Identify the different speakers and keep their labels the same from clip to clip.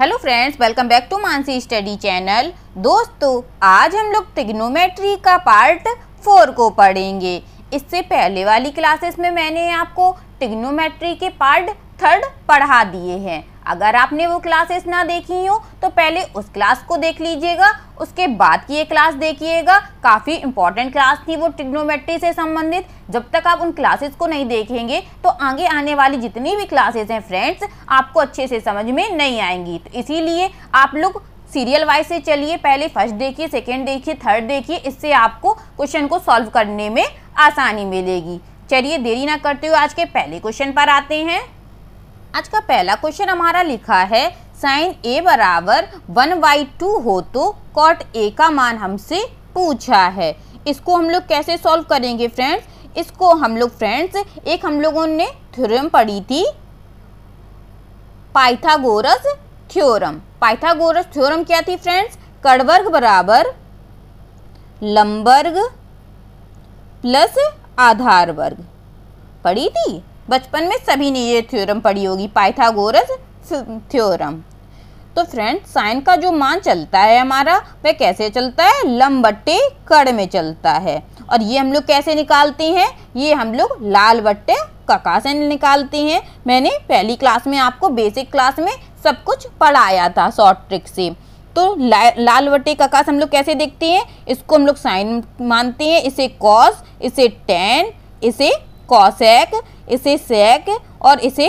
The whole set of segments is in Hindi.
Speaker 1: hello friends welcome back to Mansi study channel दोस्तों आज हम लोग टिग्नोमेट्री का पार्ट फोर को पढ़ेंगे इससे पहले वाली क्लासेस में मैंने आपको टिग्नोमेट्री के पार्ट थर्ड पढ़ा दिए हैं अगर आपने वो क्लासेस ना देखी हो तो पहले उस क्लास को देख लीजिएगा उसके बाद की ये क्लास देखिएगा काफ़ी इंपॉर्टेंट क्लास थी वो टिग्नोमेट्री से संबंधित जब तक आप उन क्लासेस को नहीं देखेंगे तो आगे आने वाली जितनी भी क्लासेस हैं फ्रेंड्स आपको अच्छे से समझ में नहीं आएंगी तो इसीलिए आप लोग सीरियल वाइज से चलिए पहले फर्स्ट देखिए सेकेंड देखिए थर्ड देखिए इससे आपको क्वेश्चन को सॉल्व करने में आसानी मिलेगी चलिए देरी ना करते हुए आज के पहले क्वेश्चन पर आते हैं आज का पहला क्वेश्चन हमारा लिखा है साइन ए बराबर वन बाई टू हो तो कॉट ए का मान हमसे पूछा है इसको हम लोग कैसे सॉल्व करेंगे फ्रेंड्स इसको हम लोग फ्रेंड्स एक हम लोगों ने थ्योरम पढ़ी थी पाइथागोरस थ्योरम पाइथागोरस थ्योरम क्या थी फ्रेंड्स कडवर्ग बराबर लंबर्ग प्लस आधार वर्ग पढ़ी थी बचपन में सभी ने ये थ्योरम पढ़ी होगी पाइथागोरस थ्योरम तो फ्रेंड साइन का जो मान चलता है हमारा वह कैसे चलता है लम्बट्टे कड़ में चलता है और ये हम लोग कैसे निकालते हैं ये हम लोग लाल बट्टे कका से निकालते हैं मैंने पहली क्लास में आपको बेसिक क्लास में सब कुछ पढ़ाया था शॉर्ट ट्रिक से तो ला, लाल बट्टे ककास से हम लोग कैसे देखते हैं इसको हम लोग साइन मानते हैं इसे कॉस इसे टेन इसे कॉसैक इसे सेक और इसे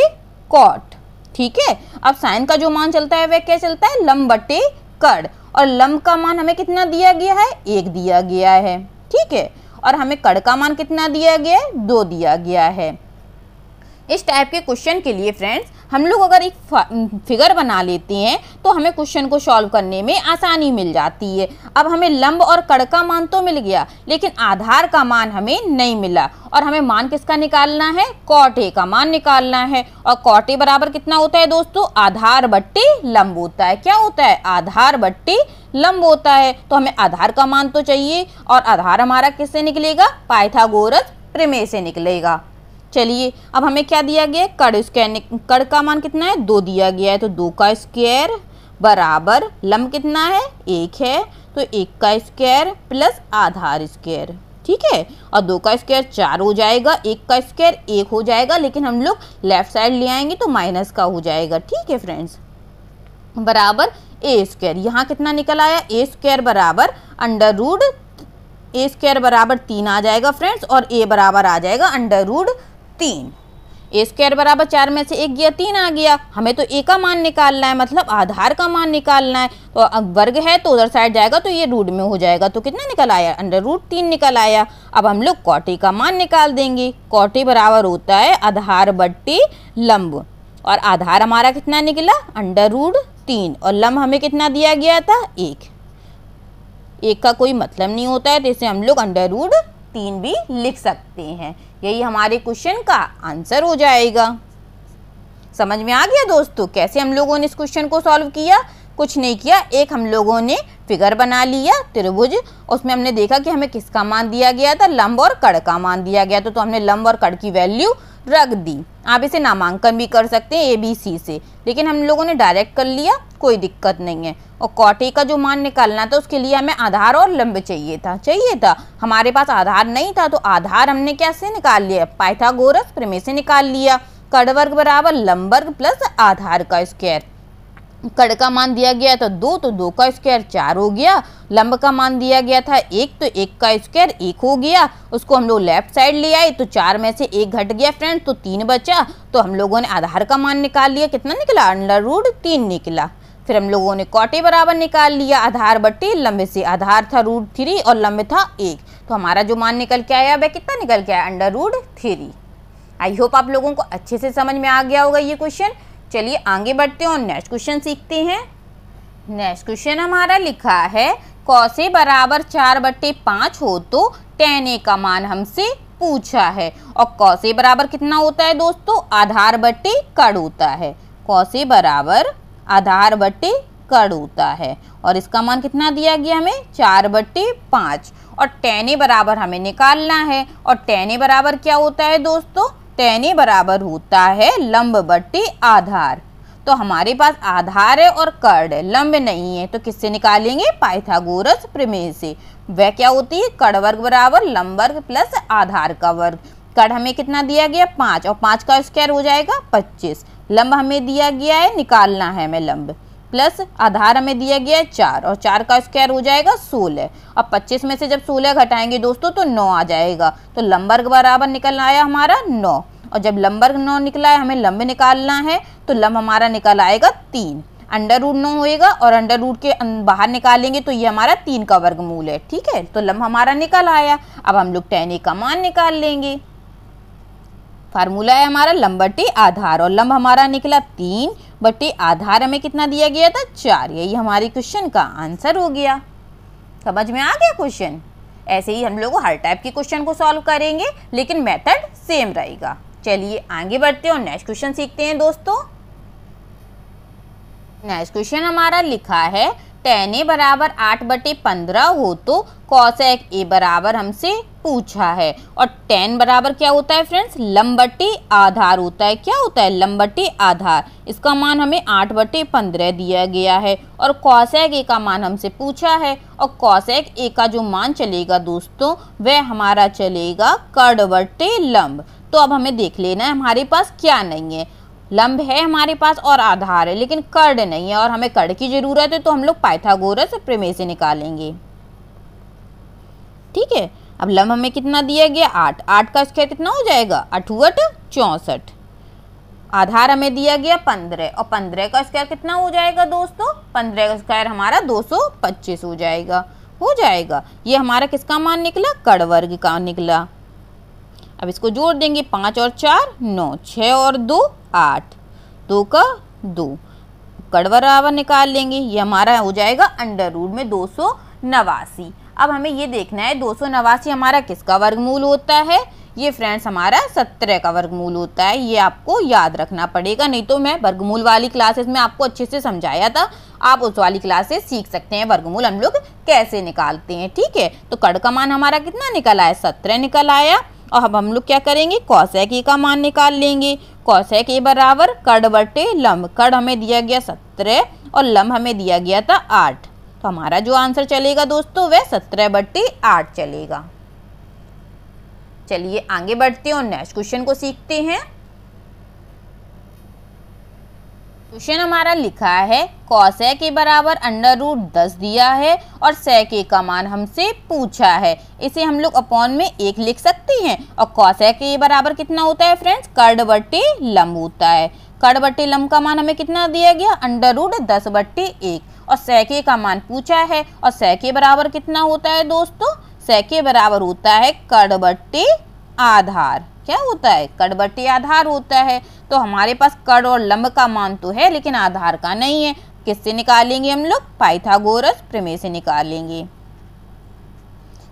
Speaker 1: कॉट ठीक है अब साइन का जो मान चलता है वह क्या चलता है लम बटे कड़ और लम का मान हमें कितना दिया गया है एक दिया गया है ठीक है और हमें कड़ का मान कितना दिया गया है दो दिया गया है इस टाइप के क्वेश्चन के लिए फ्रेंड्स हम लोग अगर एक फिगर बना लेते हैं तो हमें क्वेश्चन को सॉल्व करने में आसानी मिल जाती है अब हमें लंब और कड़ का मान तो मिल गया लेकिन आधार का मान हमें नहीं मिला और हमें मान किसका निकालना है कॉटे का मान निकालना है और कॉटे बराबर कितना होता है दोस्तों आधार बट्टी लंब होता है क्या होता है आधार बट्टी लंब होता है तो हमें आधार का मान तो चाहिए और आधार हमारा किससे निकलेगा पाइथागोरस प्रमेय से निकलेगा चलिए अब हमें क्या दिया गया है कड़ स्क्वायर कड़ का मान कितना है दो दिया गया है तो दो का स्क्वायर बराबर लम्ब कितना है एक है तो एक का स्क्वायर प्लस आधार स्क्वायर ठीक है और दो का स्क्वायर चार हो जाएगा एक का स्क्वायर एक हो जाएगा लेकिन हम लोग लेफ्ट साइड ले आएंगे तो माइनस का हो जाएगा ठीक है फ्रेंड्स बराबर ए स्क्वायर यहाँ कितना निकल आया ए स्क्वायर बराबर अंडर रूड ए स्क्वायर बराबर तीन आ जाएगा फ्रेंड्स और ए बराबर आ जाएगा अंडर रूड तीन ए स्क्वायर बराबर चार में से एक गया तीन आ गया हमें तो ए का मान निकालना है मतलब आधार का मान निकालना है तो वर्ग है तो उधर साइड जाएगा तो ये रूट में हो जाएगा तो कितना निकल आया अंडर रूट तीन निकल आया अब हम लोग कॉटी का मान निकाल देंगे कॉटी बराबर होता है आधार बट्टी लंब और आधार हमारा कितना निकला अंडर रूट तीन और लंब हमें कितना दिया गया था एक एक का कोई मतलब नहीं होता है तो इसे हम लोग अंडर रूट तीन भी लिख सकते हैं यही हमारे क्वेश्चन का आंसर हो जाएगा समझ में आ गया दोस्तों कैसे हम लोगों ने इस क्वेश्चन को सॉल्व किया कुछ नहीं किया एक हम लोगों ने फिगर बना लिया त्रिभुज उसमें हमने देखा कि हमें किसका मान दिया गया था लंब और कड़ का मान दिया गया था तो हमने लंब और कड़ की वैल्यू रख दी आप इसे नामांकन भी कर सकते हैं ए बी सी से लेकिन हम लोगों ने डायरेक्ट कर लिया कोई दिक्कत नहीं है और कॉटे का जो मान निकालना था उसके लिए हमें आधार और लंब चाहिए था चाहिए था हमारे पास आधार नहीं था तो आधार हमने कैसे निकाल लिया पाइथागोरस प्रमेय से निकाल लिया कड़वर्ग बराबर लंबर्ग प्लस आधार का स्क्वायर कड़ का मान दिया गया था दो तो दो का स्क्वायर चार हो गया लंब का मान दिया गया था एक तो एक का स्क्वायर एक हो गया उसको हम लोग लेफ्ट साइड ले आए तो चार में से एक घट गया फ्रेंड तो तीन बचा तो हम लोगों ने आधार का मान निकाल लिया कितना निकला अंडर रूट तीन निकला फिर हम लोगों ने कॉटे बराबर निकाल लिया आधार बटे लंबे से आधार था रूट थ्री और लंबे था एक तो हमारा जो मान निकल के आया वह कितना निकल के आया under root three I hope आप लोगों को अच्छे से समझ में आ गया होगा ये क्वेश्चन चलिए आगे बढ़ते हैं और नेक्स्ट क्वेश्चन सीखते हैं नेक्स्ट क्वेश्चन हमारा लिखा है कौसे बराबर चार बट्टे पाँच हो तो टेन ए का मान हमसे पूछा है और कौसे बराबर कितना होता है दोस्तों आधार बट्टे कड़ होता है कौसे बराबर आधार बट्टे कड़ होता है और इसका मान कितना दिया गया हमें चार बट्टे पाँच और टेन ए बराबर हमें निकालना है और टेन ए बराबर क्या होता है दोस्तों टेने बराबर होता है लंब बट्टी आधार तो हमारे पास आधार है और कर्ण है लंब नहीं है तो किससे निकालेंगे पाइथागोरस प्रमेय से वह क्या होती है कर्ण वर्ग बराबर लंब वर्ग प्लस आधार का वर्ग कर्ण हमें कितना दिया गया पाँच और पाँच का स्क्वायर हो जाएगा पच्चीस लंब हमें दिया गया है निकालना है हमें लंब प्लस आधार हमें दिया गया है चार और चार का स्क्वायर हो जाएगा सोलह अब पच्चीस में से जब सोलह घटाएंगे दोस्तों तो नौ आ जाएगा तो लंबर बराबर निकल आया हमारा नौ और जब लंबर नौ निकला है हमें लंब निकालना है तो लंब हमारा निकल आएगा तीन अंडर रूट नौ होएगा और अंडर रूट के अं-, बाहर निकालेंगे तो ये हमारा तीन का वर्गमूल है ठीक है तो लंब हमारा निकल आया अब हम लोग टेन ए का मान निकाल लेंगे फार्मूला है हमारा लंबर टी आधार और लंब हमारा निकला तीन बटे आधार हमें कितना दिया गया था चार यही हमारे क्वेश्चन का आंसर हो गया समझ में आ गया क्वेश्चन ऐसे ही हम लोग हर टाइप के क्वेश्चन को सॉल्व करेंगे लेकिन मेथड सेम रहेगा चलिए आगे बढ़ते हैं और नेक्स्ट क्वेश्चन सीखते हैं दोस्तों नेक्स्ट क्वेश्चन हमारा लिखा है टेन ए बराबर आठ बटे पंद्रह हो तो कॉस एक ए बराबर हमसे पूछा है और टेन बराबर क्या होता है फ्रेंड्स लंबटे आधार होता है क्या होता है लंबटे आधार इसका मान हमें आठ बटे पंद्रह दिया गया है और कॉस एक ए का मान हमसे पूछा है और कॉस एक ए का जो मान चलेगा दोस्तों वह हमारा चलेगा कड़ बटे लंब तो अब हमें देख लेना है हमारे पास क्या नहीं है लंब है हमारे पास और आधार है लेकिन कर्ड नहीं है और हमें कर्ड की ज़रूरत है तो हम लोग पाइथागोरस प्रमेय से निकालेंगे ठीक है अब लंब हमें कितना दिया गया आठ आठ का स्क्वायर कितना हो जाएगा अठूट चौंसठ आधार हमें दिया गया पंद्रह और पंद्रह का स्क्वायर कितना हो जाएगा दोस्तों पंद्रह का स्क्वायर हमारा दो सौ पच्चीस हो जाएगा हो जाएगा ये हमारा किसका मान निकला कड़ वर्ग का निकला अब इसको जोड़ देंगे पाँच और चार नौ छः और दो आठ दो का दो कड़वरावा निकाल लेंगे ये हमारा हो जाएगा अंडर रूट में दो सौ नवासी अब हमें ये देखना है दो सौ नवासी हमारा किसका वर्गमूल होता है ये फ्रेंड्स हमारा सत्रह का वर्गमूल होता है ये आपको याद रखना पड़ेगा नहीं तो मैं वर्गमूल वाली क्लासेस में आपको अच्छे से समझाया था आप उस वाली क्लासेस सीख सकते हैं वर्गमूल हम लोग कैसे निकालते हैं ठीक है तो कड़ का मान हमारा कितना निकल आया सत्रह निकल आया और अब हम लोग क्या करेंगे कौशैक ए का मान निकाल लेंगे कौशैक ए बराबर कड़ बटे लम्ब कड़ हमें दिया गया सत्रह और लम्ब हमें दिया गया था आठ तो हमारा जो आंसर चलेगा दोस्तों वह सत्रह बटे आठ चलेगा चलिए आगे बढ़ते हैं और नेक्स्ट क्वेश्चन को सीखते हैं क्वेश्चन हमारा लिखा है कॉस ए के बराबर अंडर रूट दस दिया है और सै के का मान हमसे पूछा है इसे हम लोग अपॉन में एक लिख सकते हैं और कॉस ए के बराबर कितना होता है फ्रेंड्स कर्ड बटे लम्ब होता है कर्ड बटे लम्ब का मान हमें कितना दिया गया अंडर रूट दस बट्टी एक और सै के का मान पूछा है और सै के बराबर कितना होता है दोस्तों सै के बराबर होता है कर्ड बटे आधार क्या होता है कड़ आधार होता है तो हमारे पास कड़ और लंब का मान तो है लेकिन आधार का नहीं है किससे निकालेंगे हम लोग पाइथागोरस प्रमेय से निकालेंगे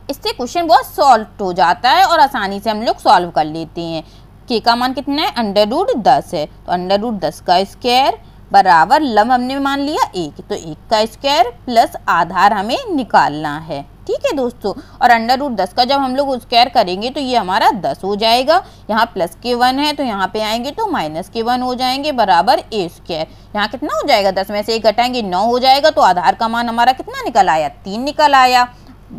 Speaker 1: इससे क्वेश्चन बहुत सॉल्व हो जाता है और आसानी से हम लोग सॉल्व कर लेते हैं के का मान कितना है अंडर रूट दस है तो अंडर रूट दस का स्क्वायर बराबर लम हमने मान लिया एक तो एक का स्क्वायर प्लस आधार हमें निकालना है ठीक है दोस्तों और अंडर रूट दस का जब हम लोग स्क्वायर करेंगे तो ये हमारा दस हो जाएगा यहाँ प्लस के वन है तो यहाँ पे आएंगे तो माइनस के वन हो जाएंगे बराबर ए स्क्वायर यहाँ कितना हो जाएगा दस में से एक घटाएंगे नौ हो जाएगा तो आधार का मान हमारा कितना निकल आया तीन निकल आया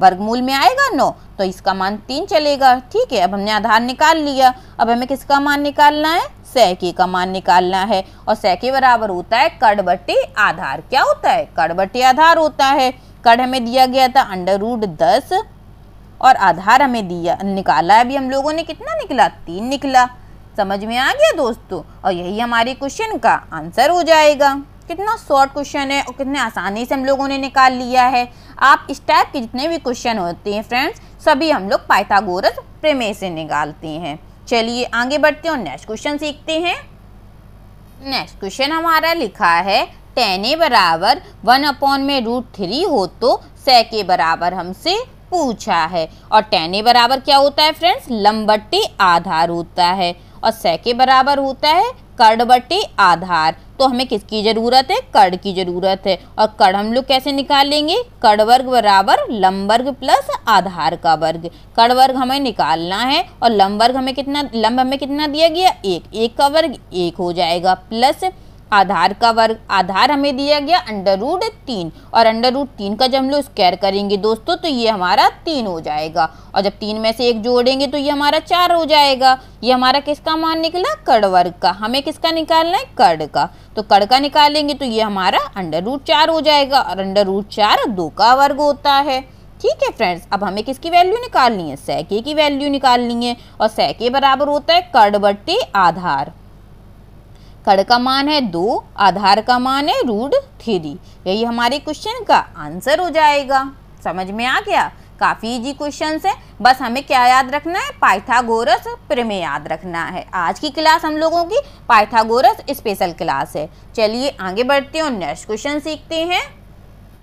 Speaker 1: वर्गमूल में आएगा नौ तो इसका मान तीन चलेगा ठीक है अब हमने आधार निकाल लिया अब हमें किसका मान निकालना है सह की का मान निकालना है और सह के बराबर होता है कड़बट्टी आधार क्या होता है कड़बट्टी आधार होता है कड़ हमें दिया गया था अंडर रूट दस और आधार हमें दिया निकाला अभी हम लोगों ने कितना निकला तीन निकला समझ में आ गया दोस्तों और यही हमारे क्वेश्चन का आंसर हो जाएगा कितना शॉर्ट क्वेश्चन है और कितने आसानी से हम लोगों ने निकाल लिया है आप इस टाइप के जितने भी क्वेश्चन होते हैं फ्रेंड्स सभी हम लोग पाइथागोरस प्रेमे से निकालते हैं चलिए आगे बढ़ते हैं और नेक्स्ट क्वेश्चन सीखते हैं नेक्स्ट क्वेश्चन हमारा लिखा है टेन ए बराबर वन अपॉन में रूट थ्री हो तो सै के बराबर हमसे पूछा है और टेन ए बराबर क्या होता है फ्रेंड्स लंबट्टी आधार होता है और स के बराबर होता है कर्ण बटे आधार तो हमें किसकी ज़रूरत है कर्ण की ज़रूरत है और कर्ण हम लोग कैसे निकालेंगे कर्ण वर्ग बराबर लंब वर्ग प्लस आधार का वर्ग कर्ण वर्ग हमें निकालना है और लंब वर्ग हमें कितना लंब हमें कितना दिया गया एक एक का वर्ग एक हो जाएगा प्लस आधार का वर्ग आधार हमें दिया गया अंडर रूट तीन और अंडर रूट तीन का जब हम लोग स्क्वायर करेंगे दोस्तों तो ये हमारा तीन हो जाएगा और जब तीन में से एक जोड़ेंगे तो ये हमारा चार हो जाएगा ये हमारा किसका मान निकला कड़ वर्ग का हमें किसका निकालना है कड़ का तो कड़ का निकालेंगे तो ये हमारा अंडर रूट चार हो जाएगा और अंडर रूट चार दो का वर्ग होता है ठीक है फ्रेंड्स अब हमें किसकी वैल्यू निकालनी है सैके की वैल्यू निकालनी है और सैके बराबर होता है कड़ बटे आधार कड़ का मान है दो आधार का मान है रूड थ्री यही हमारे क्वेश्चन का आंसर हो जाएगा समझ में आ गया काफ़ी इजी क्वेश्चन है बस हमें क्या याद रखना है पाइथागोरस प्रमे याद रखना है आज की क्लास हम लोगों की पाइथागोरस स्पेशल क्लास है चलिए आगे बढ़ते हैं नेक्स्ट क्वेश्चन सीखते हैं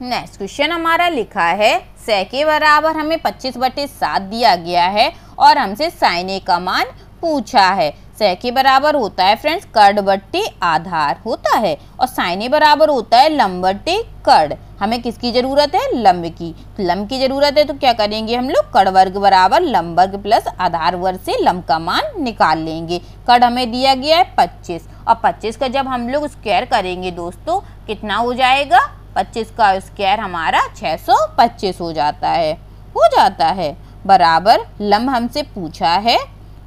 Speaker 1: नेक्स्ट क्वेश्चन हमारा लिखा है सै के बराबर हमें पच्चीस बटे सात दिया गया है और हमसे साइने का मान पूछा है सह के बराबर होता है फ्रेंड्स कर्ड बट्टे आधार होता है और साइने बराबर होता है लंब बट्टे कर्ड हमें किसकी ज़रूरत है लंब की तो लंब की ज़रूरत है तो क्या करेंगे हम लोग कड़ वर्ग बराबर लंब वर्ग प्लस आधार वर्ग से लंब का मान निकाल लेंगे कड़ हमें दिया गया है पच्चीस और पच्चीस का जब हम लोग स्क्वायर करेंगे दोस्तों कितना हो जाएगा पच्चीस का स्क्वायर हमारा छः सौ पच्चीस हो जाता है हो जाता है बराबर लम्ब हमसे पूछा है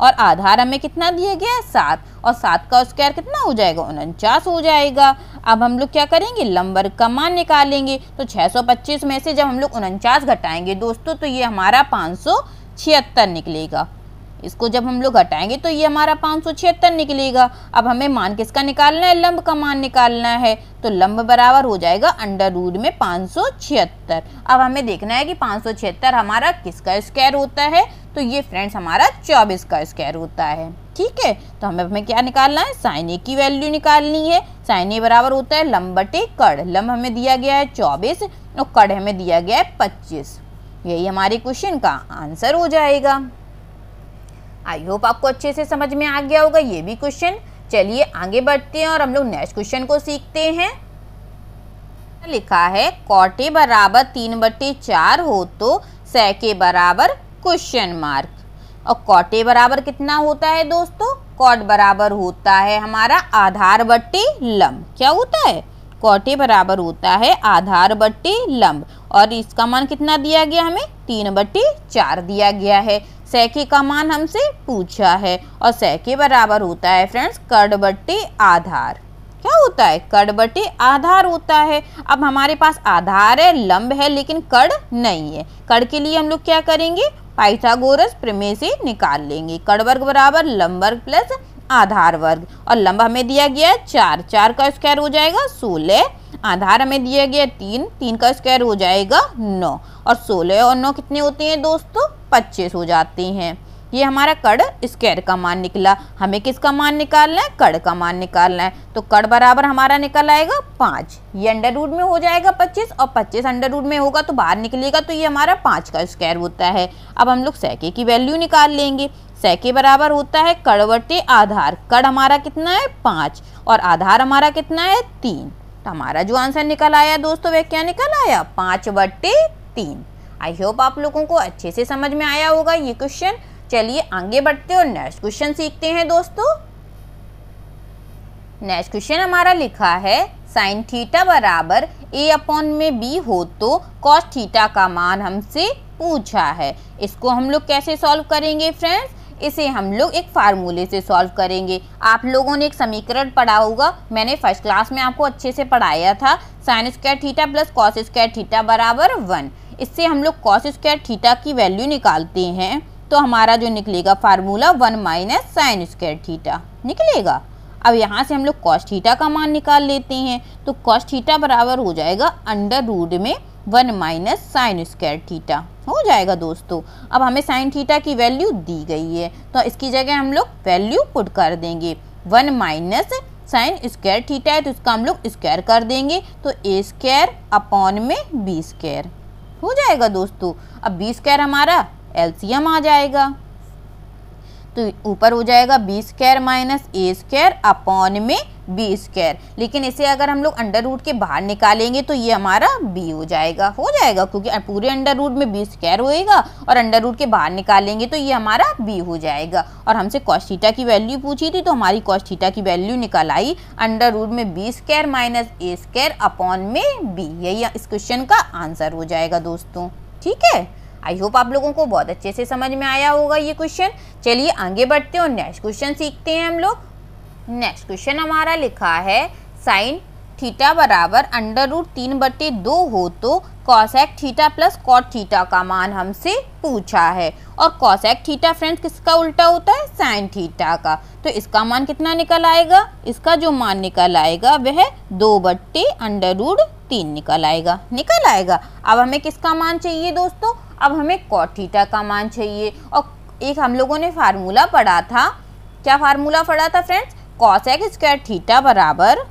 Speaker 1: और आधार हमें कितना दिया गया है सात और सात का स्क्वायर कितना हो जाएगा उनचास हो जाएगा अब हम लोग क्या करेंगे लंबर का मान निकालेंगे तो 625 में से जब हम लोग उनचास घटाएंगे दोस्तों तो ये हमारा पाँच निकलेगा इसको जब हम लोग घटाएंगे तो ये हमारा पाँच सौ छिहत्तर निकलेगा अब हमें मान किसका निकालना है लंब का मान निकालना है तो लंब बराबर हो जाएगा अंडर रूड में पाँच छिहत्तर अब हमें देखना है कि पाँच छिहत्तर हमारा किसका स्क्वायर होता है तो ये फ्रेंड्स हमारा चौबीस का स्क्वायर होता है ठीक है तो हमें हमें क्या निकालना है साइन ए की वैल्यू निकालनी है साइन ए बराबर होता है लम्बटे कड़ लम्ब हमें दिया गया है चौबीस और कड़ हमें दिया गया है पच्चीस यही हमारे क्वेश्चन का आंसर हो जाएगा आई होप आपको अच्छे से समझ में आ गया होगा ये भी क्वेश्चन चलिए आगे बढ़ते हैं और हम लोग नेक्स्ट क्वेश्चन को सीखते हैं लिखा है कॉटे बराबर तीन बटे चार हो तो सै के बराबर क्वेश्चन मार्क और कॉटे बराबर कितना होता है दोस्तों कॉट बराबर होता है हमारा आधार बट्टे लंब क्या होता है कॉटे बराबर होता है आधार बट्टे लंब और इसका मान कितना दिया गया हमें तीन बट्टे चार दिया गया है सैके का मान हमसे पूछा है और सैके बराबर होता है फ्रेंड्स कर्ड बट्टे आधार क्या होता है कर्ड बट्टे आधार होता है अब हमारे पास आधार है लंब है लेकिन कड़ नहीं है कड़ के लिए हम लोग क्या करेंगे पाइथागोरस प्रमेय से निकाल लेंगे कड़वर्ग बराबर लंबर्ग प्लस आधार वर्ग और लंबा हमें दिया गया है चार चार का स्क्वायर हो जाएगा सोलह आधार हमें दिया गया तीन तीन का स्क्वायर हो जाएगा नौ और सोलह और नौ कितने होते हैं दोस्तों पच्चीस हो जाते हैं ये हमारा कड़ स्क्वायर का मान निकला हमें किसका मान निकालना है कड़ का मान निकालना है तो कड़ बराबर हमारा निकल आएगा पाँच ये अंडर रूट में हो जाएगा पच्चीस और पच्चीस अंडर रूट में होगा तो बाहर निकलेगा तो ये हमारा पाँच का स्क्वायर होता है अब हम लोग सैके की वैल्यू निकाल लेंगे सैके बराबर होता है कड़वटे आधार कड़ हमारा कितना है पाँच और आधार हमारा कितना है तीन तो हमारा जो आंसर निकल आया दोस्तों वह क्या निकल आया पाँच बट्टे तीन आई होप आप लोगों को अच्छे से समझ में आया होगा ये क्वेश्चन चलिए आगे बढ़ते और नेक्स्ट क्वेश्चन सीखते हैं दोस्तों नेक्स्ट क्वेश्चन हमारा लिखा है साइन थीटा बराबर ए अपॉन में बी हो तो कॉस थीटा का मान हमसे पूछा है इसको हम लोग कैसे सॉल्व करेंगे फ्रेंड्स इसे हम लोग एक फार्मूले से सॉल्व करेंगे आप लोगों ने एक समीकरण पढ़ा होगा मैंने फर्स्ट क्लास में आपको अच्छे से पढ़ाया था sine square theta plus cos square theta बराबर वन इससे हम लोग कॉस स्क्वायर थीटा की वैल्यू निकालते हैं तो हमारा जो निकलेगा formula one minus sine square theta निकलेगा अब यहाँ से हम लोग कॉस थीटा का मान निकाल लेते हैं तो कॉस थीटा बराबर हो जाएगा अंडर रूट में one minus sine square theta हो जाएगा दोस्तों अब हमें साइन थीटा की वैल्यू दी गई है तो इसकी जगह हम लोग वैल्यू पुट कर देंगे one minus sine square theta है तो इसका हम लोग स्क्वायर कर देंगे तो ए स्क्वायर अपॉन में बी स्क्वायर हो जाएगा दोस्तों अब बी स्क्वायर हमारा एलसीएम आ जाएगा तो ऊपर हो जाएगा B square minus A square upon में बी स्क्र लेकिन इसे अगर हम लोग अंडर रूट के बाहर निकालेंगे तो ये हमारा बी हो जाएगा हो जाएगा क्योंकि पूरे अंडर रूट में बी स्क्र होएगा और अंडर रूट के बाहर निकालेंगे तो ये हमारा बी हो जाएगा और हमसे कॉस्टिटा की वैल्यू पूछी थी तो हमारी कॉस्टिटा की वैल्यू निकल आई अंडर रूट में B square minus A square upon में बी यही इस क्वेश्चन का आंसर हो जाएगा दोस्तों ठीक है आई होप आप लोगों को बहुत अच्छे से समझ में आया होगा ये क्वेश्चन चलिए आगे बढ़ते हैं और नेक्स्ट क्वेश्चन सीखते हैं हम लोग नेक्स्ट क्वेश्चन हमारा लिखा है साइन थीटा बराबर अंडर रूट तीन बटे दो हो तो cosec theta plus cot theta का मान हमसे पूछा है और कॉसैक थीटा फ्रेंड्स किसका उल्टा होता है साइन थीटा का तो इसका मान कितना निकल आएगा इसका जो मान निकल आएगा वह दो बट्टे अंडर रूड तीन निकल आएगा निकल आएगा अब हमें किसका मान चाहिए दोस्तों अब हमें कॉट थीटा का मान चाहिए और एक हम लोगों ने फार्मूला पढ़ा था क्या फार्मूला पढ़ा था फ्रेंड्स कॉसैक स्क्वायर थीटा बराबर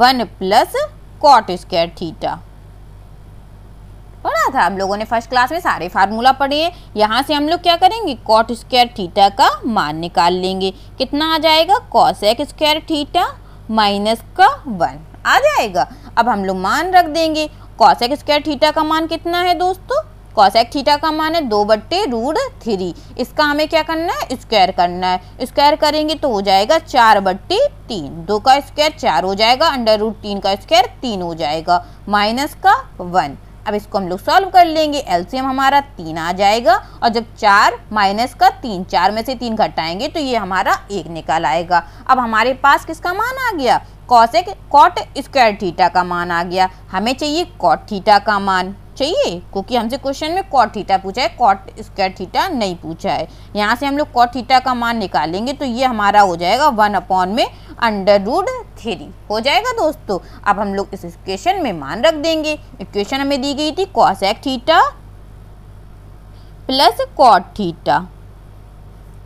Speaker 1: one plus cot square theta पढ़ा था हम लोगों ने फर्स्ट क्लास में सारे फार्मूला पढ़े हैं यहाँ से हम लोग क्या करेंगे कॉट स्क्वायर थीटा का मान निकाल लेंगे कितना आ जाएगा कॉसेक स्क्वायर थीटा माइनस का वन आ जाएगा अब हम लोग मान रख देंगे कॉसेक स्क्वायर थीटा का मान कितना है दोस्तों कॉसैक थीटा का मान है दो बट्टे रूट थ्री इसका हमें क्या करना है स्क्वायर करना है स्क्वायर करेंगे तो हो जाएगा चार बट्टे तीन दो का स्क्वायर चार हो जाएगा अंडर रूट तीन का स्क्वायर तीन हो जाएगा माइनस का वन अब इसको हम लोग सॉल्व कर लेंगे एलसीएम हमारा तीन आ जाएगा और जब चार माइनस का तीन चार में से तीन घटाएंगे तो ये हमारा एक निकल आएगा अब हमारे पास किसका मान आ गया कॉसेक कॉट स्क्वायर थीटा का मान आ गया हमें चाहिए कॉट थीटा का मान चाहिए क्योंकि हमसे क्वेश्चन में कॉट थीटा पूछा है कॉट स्क्वायर थीटा नहीं पूछा है यहाँ से हम लोग कॉट थीटा का मान निकालेंगे तो ये हमारा हो जाएगा वन अपॉन में अंडर रूड थ्री हो जाएगा दोस्तों अब हम लोग इस इक्वेशन में मान रख देंगे इक्वेशन हमें दी गई थी cosec theta plus cot theta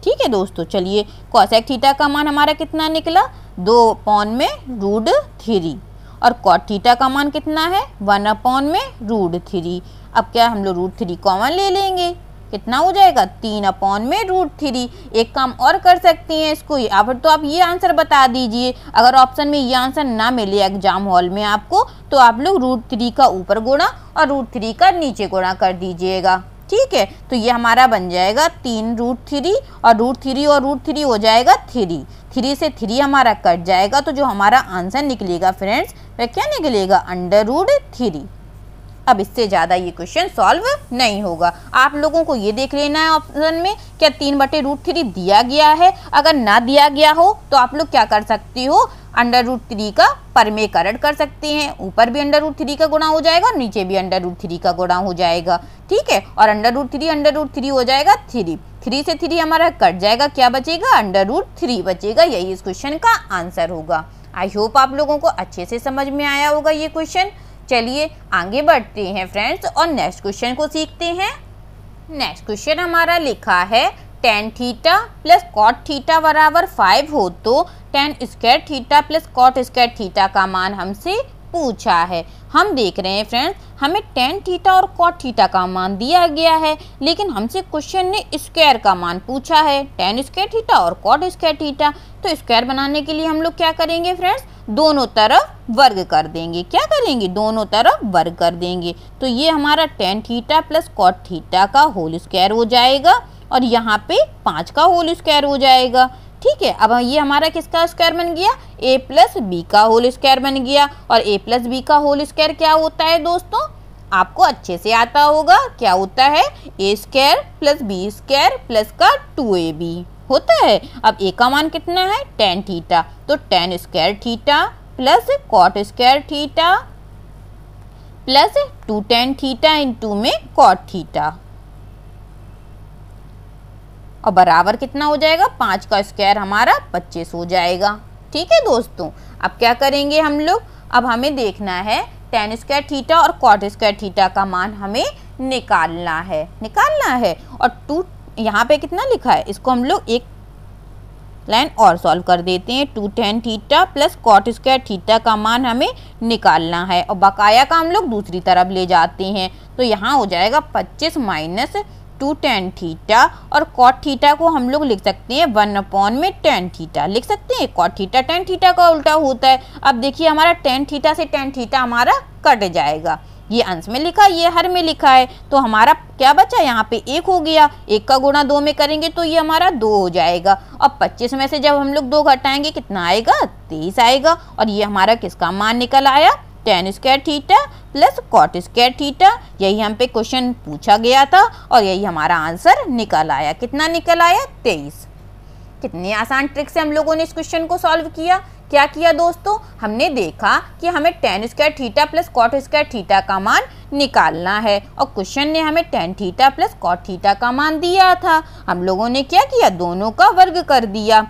Speaker 1: ठीक है दोस्तों चलिए कॉसैक थीटा का मान हमारा कितना निकला दो अपॉन में रूड थ्री और कॉट थीटा का मान कितना है वन अपॉन में रूट थ्री अब क्या हम लोग रूट थ्री कॉमन ले लेंगे कितना हो जाएगा तीन अपॉन में रूट थ्री एक काम और कर सकती हैं इसको या फिर तो आप ये आंसर बता दीजिए अगर ऑप्शन में ये आंसर ना मिले एग्जाम हॉल में आपको तो आप लोग रूट थ्री का ऊपर गुणा और रूट थ्री का नीचे गुणा कर दीजिएगा ठीक है तो ये हमारा बन जाएगा तीन रूट थ्री और रूट थ्री और रूट थ्री हो जाएगा थ्री थ्री से थ्री हमारा कट जाएगा तो जो हमारा आंसर निकलेगा फ्रेंड्स क्या निकलेगा अंडर रूड थ्री अब इससे ज़्यादा ये क्वेश्चन सॉल्व नहीं होगा आप लोगों को ये देख लेना है ऑप्शन में क्या तीन बटे रूट थ्री दिया गया है अगर ना दिया गया हो तो आप लोग क्या कर सकती हो अंडर रूट थ्री का परमेकरण कर सकते हैं ऊपर भी अंडर रूट थ्री का गुणा हो जाएगा नीचे भी अंडर रूट थ्री का गुणा हो जाएगा ठीक है और under root three under root three हो जाएगा थ्री थ्री से थ्री हमारा कट जाएगा क्या बचेगा अंडर रूट थ्री बचेगा यही इस क्वेश्चन का आंसर होगा आई होप आप लोगों को अच्छे से समझ में आया होगा ये क्वेश्चन चलिए आगे बढ़ते हैं फ्रेंड्स और नेक्स्ट क्वेश्चन को सीखते हैं नेक्स्ट क्वेश्चन हमारा लिखा है tan theta plus cot theta बराबर फाइव हो तो tan square theta plus cot square theta का मान हमसे पूछा है हम देख रहे हैं फ्रेंड्स हमें टेन थीटा और कॉट थीटा का मान दिया गया है लेकिन हमसे क्वेश्चन ने स्क्वायर का मान पूछा है टेन स्क्वायर थीटा और कॉट स्क्वायर थीटा तो स्क्वायर बनाने के लिए हम लोग क्या करेंगे फ्रेंड्स दोनों तरफ वर्ग कर देंगे क्या करेंगे दोनों तरफ वर्ग कर देंगे तो ये हमारा tan theta plus cot theta का होल स्क्वायर हो जाएगा और यहाँ पे पाँच का होल स्क्वायर हो जाएगा ठीक है अब ये हमारा किसका स्क्वायर बन गया ए प्लस बी का होल स्क्वायर बन गया और ए प्लस बी का होल स्क्वायर क्या होता है दोस्तों आपको अच्छे से आता होगा क्या होता है a square plus b square plus का टू ए बी होता है अब ए का मान कितना है टेन थीटा तो tan square theta plus cot square theta plus two tan theta into में कॉट थीटा और बराबर कितना हो जाएगा पाँच का स्क्वायर हमारा पच्चीस हो जाएगा ठीक है दोस्तों अब क्या करेंगे हम लोग अब हमें देखना है टेन स्क्वायर थीटा और कॉट स्क्वायर थीटा का मान हमें निकालना है निकालना है और टू यहाँ पे कितना लिखा है इसको हम लोग एक लाइन और सॉल्व कर देते हैं two tan theta plus cot square theta का मान हमें निकालना है और बकाया का हम लोग दूसरी तरफ ले जाते हैं तो यहाँ हो जाएगा पच्चीस माइनस टू टेन थीटा और कॉट थीटा को हम लोग लिख सकते हैं वन अपॉन में टेन थीटा लिख सकते हैं कॉट थीटा टेन थीटा का उल्टा होता है अब देखिए हमारा टेन थीटा से टेन थीटा हमारा कट जाएगा ये अंश में लिखा ये हर में लिखा है तो हमारा क्या बचा यहाँ पे एक हो गया एक का गुणा दो में करेंगे तो ये हमारा दो हो जाएगा अब पच्चीस में से जब हम लोग दो घटाएंगे कितना आएगा तेईस आएगा और ये हमारा किसका मान निकल आया tan square theta plus cot square theta यही हम पे क्वेश्चन पूछा गया था और यही हमारा आंसर निकल आया कितना निकल आया तेईस कितने आसान ट्रिक से हम लोगों ने इस क्वेश्चन को सॉल्व किया क्या किया दोस्तों हमने देखा कि हमें tan square theta plus cot square theta का मान निकालना है और क्वेश्चन ने हमें tan theta plus cot theta का मान दिया था हम लोगों ने क्या किया दोनों का वर्ग कर दिया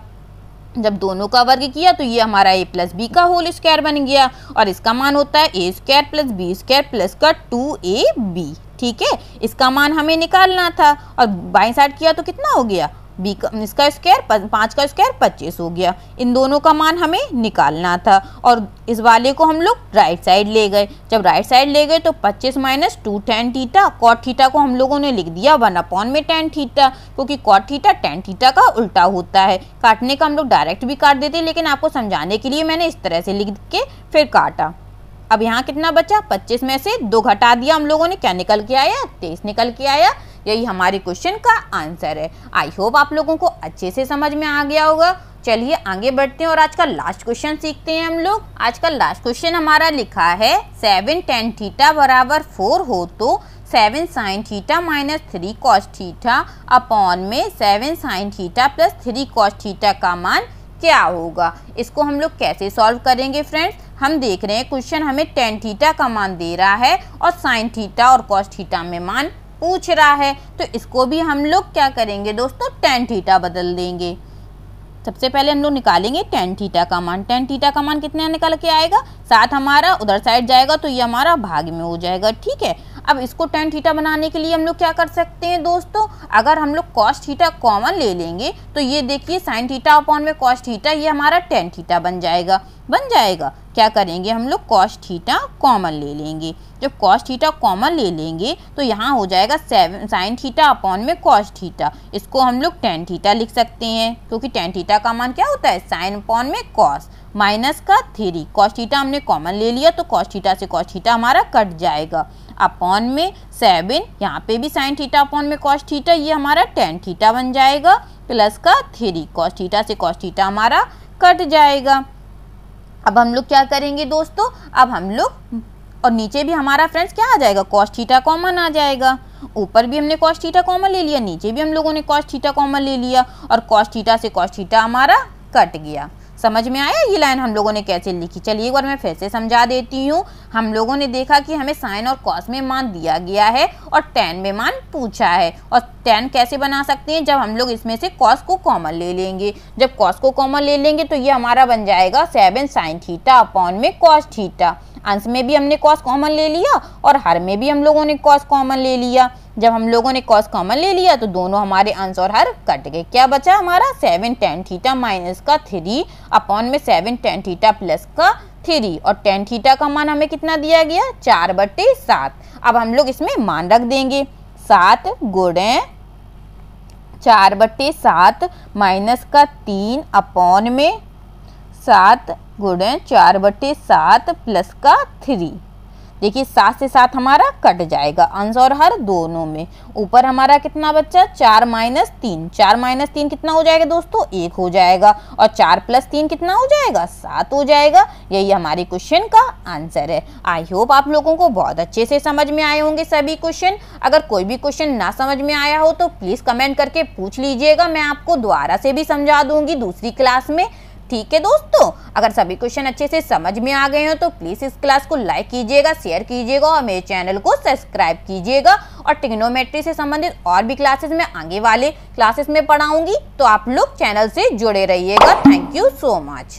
Speaker 1: जब दोनों का वर्ग किया तो ये हमारा ए प्लस बी का होल स्क्वायर बन गया और इसका मान होता है a square plus b square plus का टू ए बी ठीक है इसका मान हमें निकालना था और बाई साइड किया तो कितना हो गया बी का इसका स्क्वायर पाँच का स्क्वायर पच्चीस हो गया इन दोनों का मान हमें निकालना था और इस वाले को हम लोग राइट साइड ले गए जब राइट साइड ले गए तो पच्चीस minus two tan theta cot theta को हम लोगों ने लिख दिया वन अपॉन में टेन थीटा क्योंकि कॉट थीटा टेन थीटा का उल्टा होता है काटने का हम लोग डायरेक्ट भी काट देते लेकिन आपको समझाने के लिए मैंने इस तरह से लिख के फिर काटा अब यहाँ कितना बचा 25 में से दो घटा दिया हम लोगों ने क्या निकल के आया तेईस निकल के आया यही हमारे क्वेश्चन का आंसर है आई होप आप लोगों को अच्छे से समझ में आ गया होगा चलिए आगे बढ़ते हैं और आज का लास्ट क्वेश्चन सीखते हैं हम लोग आज का लास्ट क्वेश्चन हमारा लिखा है सेवन टेन थीटा बराबर फोर हो तो seven sine theta minus three cos theta upon में seven sine theta plus three cos theta का मान क्या होगा इसको हम लोग कैसे सॉल्व करेंगे फ्रेंड्स हम देख रहे हैं क्वेश्चन हमें टेन थीटा का मान दे रहा है और साइन थीटा और कॉस थीटा में मान पूछ रहा है तो इसको भी हम लोग क्या करेंगे दोस्तों टेन थीटा बदल देंगे सबसे पहले हम लोग निकालेंगे टेन थीटा का मान टेन थीटा का मान कितना निकल के आएगा साथ हमारा उधर साइड जाएगा तो ये हमारा भाग में हो जाएगा ठीक है अब इसको टेन थीटा बनाने के लिए हम लोग क्या कर सकते हैं दोस्तों अगर हम लोग कॉस्ट थीटा कॉमन ले लेंगे तो ये देखिए साइन थीटा अपॉन में कॉस्ट थीटा ये हमारा टेन थीटा बन जाएगा बन जाएगा क्या करेंगे हम लोग कॉस्ट थीटा कॉमन ले लेंगे जब कॉस्ट थीटा कॉमन ले लेंगे तो यहाँ हो जाएगा सेवन साइन थीटा अपॉन में कॉस्ट थीटा इसको हम लोग टेन थीटा लिख सकते हैं क्योंकि टेन थीटा का मान क्या होता है साइन अपॉन में कॉस माइनस का थ्री कॉस्ट थीटा हमने कॉमन ले लिया तो कॉस्ट थीटा से कॉस्ट थीटा हमारा कट जाएगा अपॉन में सेवन यहाँ पे भी साइन थीटा अपॉन में कॉस्ट थीटा ये हमारा टेन थीटा बन जाएगा प्लस का थ्री कॉस्ट थीटा से कॉस्ट थीटा हमारा कट जाएगा अब हम लोग क्या करेंगे दोस्तों अब हम लोग और नीचे भी हमारा फ्रेंड्स क्या आ जाएगा कॉस्ट थीटा कॉमन आ जाएगा ऊपर भी हमने कॉस्ट थीटा कॉमन ले लिया नीचे भी हम लोगों ने कॉस्ट थीटा कॉमन ले लिया और कॉस्ट थीटा से कॉस्ट थीटा हमारा कट गया समझ में आया ये लाइन हम लोगों ने कैसे लिखी चलिए एक बार मैं फिर से समझा देती हूँ हम लोगों ने देखा कि हमें साइन और कॉस में मान दिया गया है और टेन में मान पूछा है और टेन कैसे बना सकते हैं जब हम लोग इसमें से कॉस को कॉमन ले लेंगे जब कॉस को कॉमन ले लेंगे तो ये हमारा बन जाएगा सेवन साइन थीटा अपॉन में कॉस थीटा अंश में भी हमने कॉस कॉमन ले लिया और हर में भी हम लोगों ने कॉस कॉमन ले लिया जब हम लोगों ने कॉस कॉमन ले लिया तो दोनों हमारे अंश और हर कट गए क्या बचा हमारा सेवन टेन थीटा माइनस का थ्री अपॉन में सेवन टेन थीटा प्लस का थ्री और टेन थीटा का मान हमें कितना दिया गया चार बटे सात अब हम लोग इसमें मान रख देंगे सात गुड़े चार बटे सात माइनस का तीन अपॉन में सात गुणे चार बटे सात प्लस का थ्री देखिए सात से सात हमारा कट जाएगा अंश और हर दोनों में ऊपर हमारा कितना बच्चा चार माइनस तीन चार माइनस तीन कितना हो जाएगा दोस्तों एक हो जाएगा और चार प्लस तीन कितना हो जाएगा सात हो जाएगा यही हमारे क्वेश्चन का आंसर है आई होप आप लोगों को बहुत अच्छे से समझ में आए होंगे सभी क्वेश्चन अगर कोई भी क्वेश्चन ना समझ में आया हो तो प्लीज़ कमेंट करके पूछ लीजिएगा मैं आपको दोबारा से भी समझा दूंगी दूसरी क्लास में ठीक है दोस्तों अगर सभी क्वेश्चन अच्छे से समझ में आ गए हो तो प्लीज़ इस क्लास को लाइक कीजिएगा शेयर कीजिएगा और मेरे चैनल को सब्सक्राइब कीजिएगा और टिग्नोमेट्री से संबंधित और भी क्लासेस में आगे वाले क्लासेस में पढ़ाऊंगी तो आप लोग चैनल से जुड़े रहिएगा थैंक यू सो मच